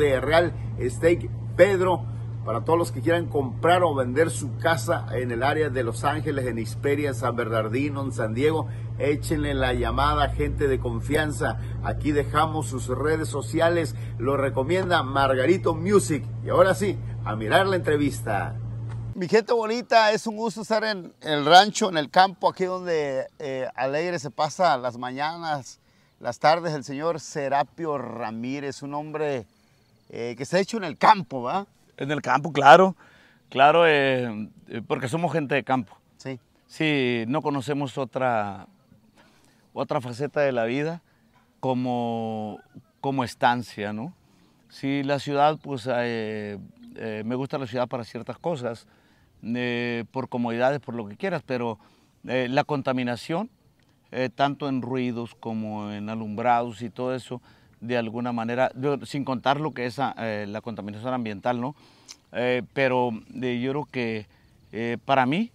de Real Steak, Pedro. Para todos los que quieran comprar o vender su casa en el área de Los Ángeles, en Hisperia, San Bernardino, en San Diego, échenle la llamada, gente de confianza. Aquí dejamos sus redes sociales. Lo recomienda Margarito Music. Y ahora sí, a mirar la entrevista. Mi gente bonita, es un gusto estar en el rancho, en el campo, aquí donde eh, alegre se pasa las mañanas, las tardes. El señor Serapio Ramírez, un hombre eh, que se ha hecho en el campo, ¿va? En el campo, claro. Claro, eh, eh, porque somos gente de campo. Sí. Sí, no conocemos otra, otra faceta de la vida como, como estancia, ¿no? Sí, la ciudad, pues me gusta la ciudad para ciertas cosas, por comodidades, por lo que quieras, pero la contaminación, tanto en ruidos como en alumbrados y todo eso, de alguna manera, sin contar lo que es ah, eh, la contaminación ambiental, ¿no? Eh, pero eh, yo creo que para mí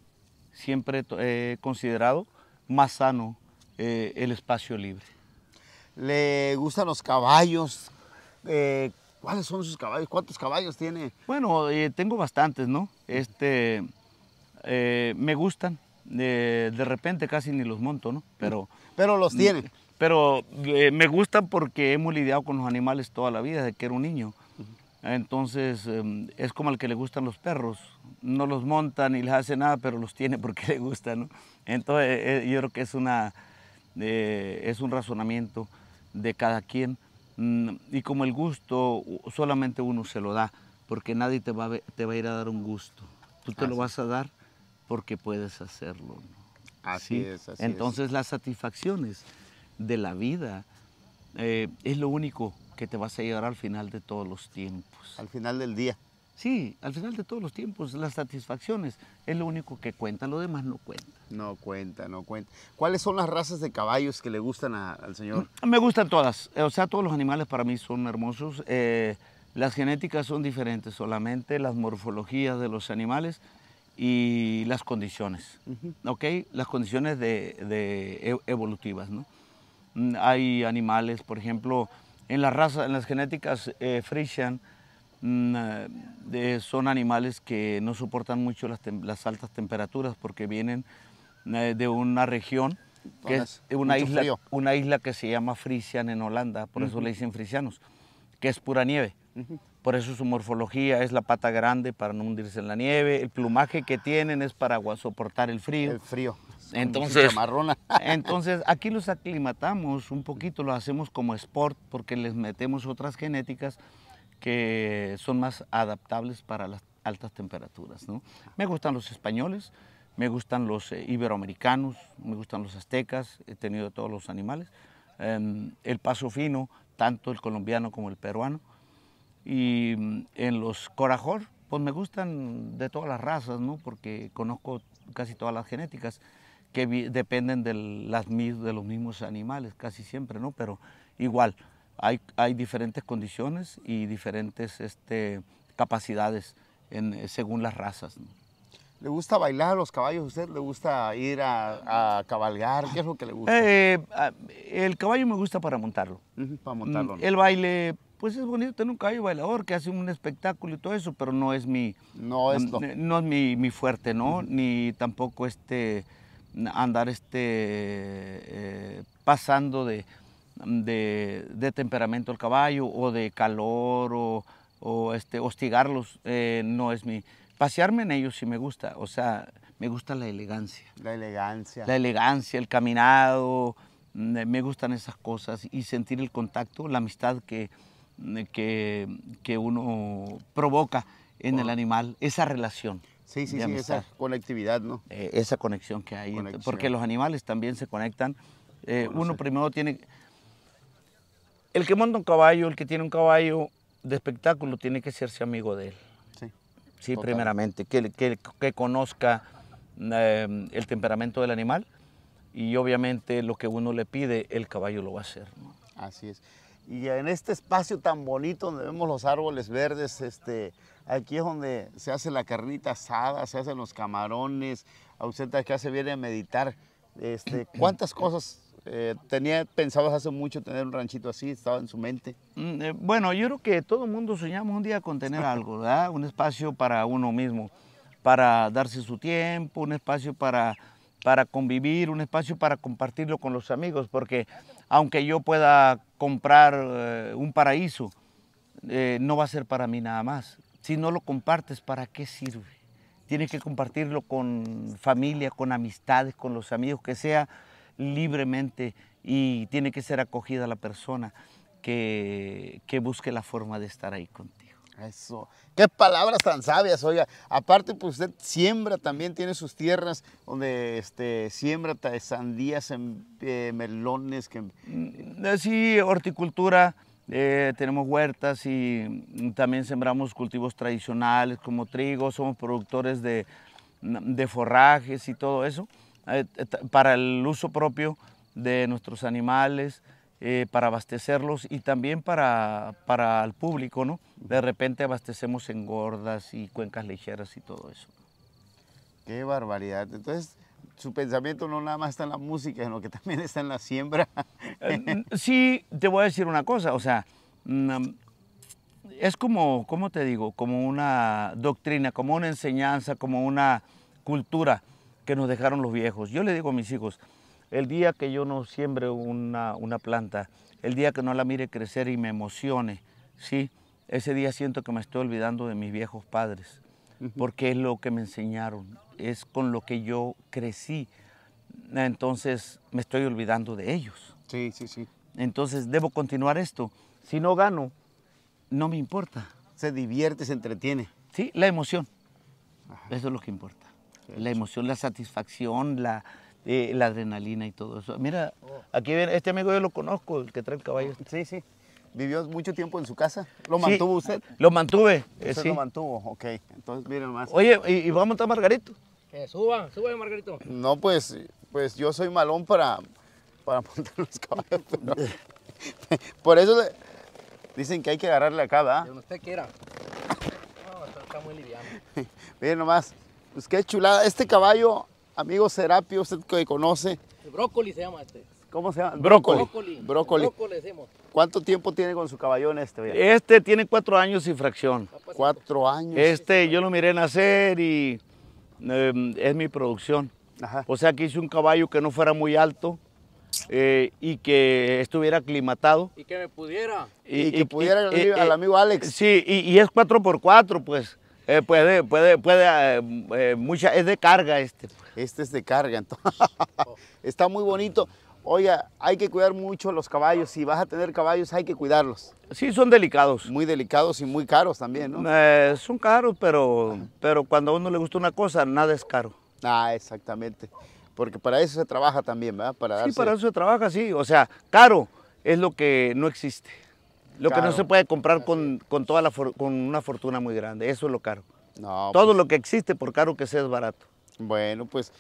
siempre he considerado más sano el espacio libre. ¿Le gustan los caballos? ¿Cuáles son sus caballos? ¿Cuántos caballos tiene? Bueno, tengo bastantes, ¿no? Este, me gustan. De, repente casi ni los monto, ¿no? Pero, pero los tiene. Pero eh, me gusta porque hemos lidiado con los animales toda la vida, desde que era un niño. Entonces em, es como al que le gustan los perros. No los montan ni les hace nada, pero los tiene porque le gustan. Entonces eh, eh, yo creo que es, una, es un razonamiento de cada quien. Mm, y como el gusto solamente uno se lo da, porque nadie te va a, te va a ir a dar un gusto. Tú te lo vas a dar porque puedes hacerlo. Así es. Así Entonces las satisfacciones de la vida, eh, es lo único que te vas a llevar al final de todos los tiempos. Al final del día. Sí, al final de todos los tiempos, las satisfacciones es lo único que cuenta, lo demás no cuenta. No cuenta, no cuenta. ¿Cuáles son las razas de caballos que le gustan al señor? Mm, me gustan todas, o sea, todos los animales para mí son hermosos. Eh, las genéticas son diferentes solamente, las morfologías de los animales y las condiciones, ¿ok? Las condiciones de e-, evolutivas, ¿no? Mm, hay animales, por ejemplo, en las razas, en las genéticas eh, Frisian, mm, eh, eh, son animales que no soportan mucho las, altas temperaturas porque vienen de una región que es una isla, una isla que se llama Frisian en Holanda, por eso le dicen frisianos, que es pura nieve. Por eso su morfología es la pata grande para no hundirse en la nieve, el plumaje que tienen es para soportar el frío. El frío. Entonces, marrona. entonces, aquí los aclimatamos un poquito, los hacemos como sport porque les metemos otras genéticas que son más adaptables para las altas temperaturas. Me gustan los españoles, me gustan los eh, iberoamericanos, me gustan los aztecas, he tenido todos los animales. Em, el paso fino, tanto el colombiano como el peruano. Y mm, en los corajor, pues me gustan de todas las razas, ¿no? porque conozco casi todas las genéticas que dependen de, los mismos animales, casi siempre, ¿no? Pero igual, hay, hay diferentes condiciones y diferentes este, capacidades eh, según las razas. ¿Le gusta bailar a los caballos a usted? ¿Le gusta ir a, cabalgar? ¿Qué es lo que le gusta? Eh, el caballo me gusta para montarlo. Para mm, montarlo. El baile, pues es bonito tener un caballo bailador que hace un espectáculo y todo eso, pero no es mi... No es, mm, eh, no. es mi, fuerte, ¿no? Ni tampoco este andar este, eh, pasando de, temperamento al caballo o de calor o, este, hostigarlos, eh, no es mi... Pasearme en ellos sí me gusta, o sea, me gusta la elegancia. La elegancia. La elegancia, el caminado, mm, me gustan esas cosas y sentir el contacto, la amistad que, que, uno provoca en el animal, esa relación. Sí, sí, sí, esa conectividad, ¿no? Eh, esa conexión que hay. Porque los animales también se conectan. Eh, uno primero tiene... El que monta un caballo, el que tiene un caballo de espectáculo, tiene que serse amigo de él. Sí. Sí, primeramente, que, que conozca eh, el temperamento del animal y obviamente lo que uno le pide, el caballo lo va a hacer. Así es. Y en este espacio tan bonito donde vemos los árboles verdes, este, aquí es donde se hace la carnita asada, se hacen los camarones, ausenta que se viene a meditar. Este, ¿Cuántas cosas eh, tenía pensado hace mucho tener un ranchito así? ¿Estaba en su mente? Mm, eh, bueno, yo creo que todo el mundo soñamos un día con tener algo, ¿verdad? Un espacio para uno mismo, para darse su tiempo, un espacio para para convivir, un espacio para compartirlo con los amigos, porque aunque yo pueda comprar eh, un paraíso, eh, no va a ser para mí nada más. Si no lo compartes, ¿para qué sirve? Tienes que compartirlo con familia, con amistades, con los amigos, que sea libremente y tiene que ser acogida la persona que busque la forma de estar ahí contigo. Eso. Qué palabras tan sabias, oiga. Aparte, pues usted siembra también, tiene sus tierras donde este, siembra sandías, eh, melones. Que... Mm, eh, sí, horticultura. Eh, tenemos huertas y también sembramos cultivos tradicionales como trigo. Somos productores de, mm, forrajes y todo eso para el uso propio de nuestros animales. Eh, para abastecerlos y también para, para el público, ¿no? De repente abastecemos en gordas y cuencas ligeras y todo eso. Qué barbaridad. Entonces, su pensamiento no nada más está en la música, sino que también está en la siembra. Eh, sí, te voy a decir una cosa, o sea, mm, es como, ¿cómo te digo? Como una doctrina, como una enseñanza, como una cultura que nos dejaron los viejos. Yo le digo a mis hijos, el día que yo no siembre una, una planta, el día que no la mire crecer y me emocione, ¿sí? ese día siento que me estoy olvidando de mis viejos padres, porque es lo que me enseñaron, es con lo que yo crecí. Entonces me estoy olvidando de ellos. Sí, sí, sí. Entonces debo continuar esto. Si no gano, no me importa. Se divierte, se entretiene. Sí, la emoción. Eso es lo que importa. La emoción, la satisfacción, la, y la adrenalina y todo eso. Mira, oh. aquí viene, este amigo yo lo conozco, el que trae el caballo. Oh, sí, sí. ¿Vivió mucho tiempo en su casa? ¿Lo mantuvo usted? Lo mantuve. Eh, usted lo mantuvo, ok. Entonces, miren nomás. Oye, ¿y, y a montar Margarito? Que suba, Margarito. No, pues, pues yo soy malón para, para montar los caballos. Pues, por eso dicen que hay que agarrarle acá, ¿verdad? usted quiera. No, está muy liviano. miren nomás, pues qué chulada. Este caballo amigo Serapio, usted que conoce. El brócoli se llama este. ¿Cómo se llama? Brócoli. Brócoli. Brócoli. ¿Cuánto tiempo tiene con su caballón este? Este tiene cuatro años y fracción. Cuatro años. Este yo lo miré nacer y em, es mi producción. Ajá. O sea que hice un caballo que no fuera muy alto eh, y que estuviera aclimatado. Y que me pudiera. Y, que pudiera eh, al, amigo Alex. Sí, y, es 4 por cuatro, pues. Eh, puede, puede, puede, ah, eh, mucha, es de carga este. Este es de carga, entonces. Está muy bonito. Oiga, hay que cuidar mucho los caballos. Si vas a tener caballos, hay que cuidarlos. Sí, son delicados. Muy delicados y muy caros también, ¿no? Eh, son caros, pero, pero cuando a uno le gusta una cosa, nada es caro. Ah, exactamente. Porque para eso se trabaja también, ¿verdad? Para Sí, para eso se trabaja, sí. O sea, caro es lo que no existe. Lo que no se puede comprar con, toda la con una fortuna muy grande, eso es lo caro. No, Todo pues lo que existe, por caro que sea, es barato. Bueno, pues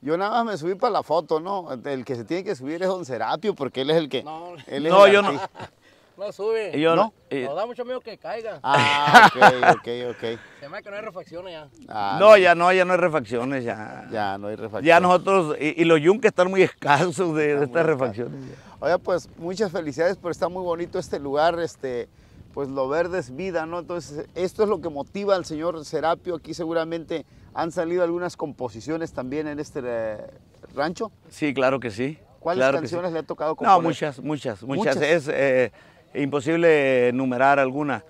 yo nada más me subí para la foto, ¿no? El que se tiene que subir es Don Serapio, porque él es el que... No, él no yo no. No sube. Yo, ¿No? da mucho miedo que caiga. Ah, ah ok, ok, ok. Se hace que no hay refacciones ah, ya. no, ya no, ya no hay refacciones ya. Ya no hay refacciones. Ya nosotros, y, los yunques están muy escasos de, estas refacciones. Oye, pues muchas felicidades, pero está muy bonito este lugar, este pues lo verde es vida, ¿no? Entonces, esto es lo que motiva al señor Serapio. Aquí seguramente han salido algunas composiciones también en este eh, rancho. Sí, claro que sí. ¿Cuáles canciones le ha tocado componer? No, muchas, muchas, muchas. ¿Muchas? Es, eh, imposible enumerar alguna,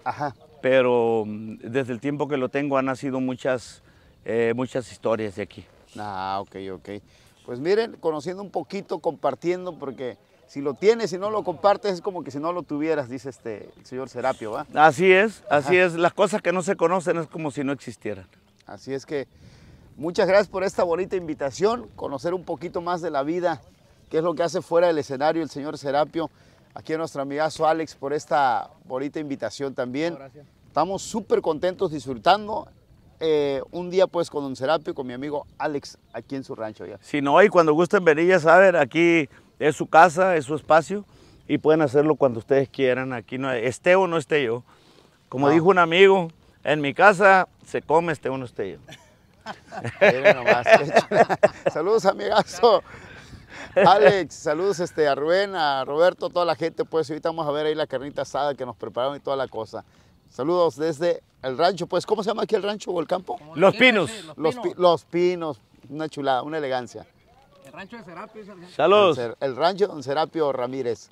pero mm, desde el tiempo que lo tengo han nacido muchas, eh, muchas historias de aquí. Ah, ok, ok. Pues miren, conociendo un poquito, compartiendo, porque si lo tienes y no lo compartes es como que si no lo tuvieras, dice este, el señor Serapio, ¿va? Así es, así es. Las cosas que no se conocen es como si no existieran. Así es que muchas gracias por esta bonita invitación, conocer un poquito más de la vida, qué es lo que hace fuera del escenario el señor Serapio aquí a nuestro amigazo Alex por esta bonita invitación también. Gracias. Estamos súper contentos disfrutando. Eh, un día pues con un Serapio, con mi amigo Alex, aquí en su rancho ya. Si no, y cuando gusten venir, ya saben, aquí es su casa, es su espacio y pueden hacerlo cuando ustedes quieran. Aquí no esté o no esté yo. Como ah. dijo un amigo, en mi casa se come esté o no esté yo. Saludos, amigazo. Alex, saludos este, a Rubén, a Roberto, toda la gente. Pues ahorita vamos a ver ahí la carnita asada que nos prepararon y toda la cosa. Saludos desde el rancho, pues, ¿cómo se llama aquí el rancho o el campo? Eh, los pinos. los pinos. una chulada, una elegancia. El rancho de Serapio. Saludos. El, rancho de Serapio Ramírez.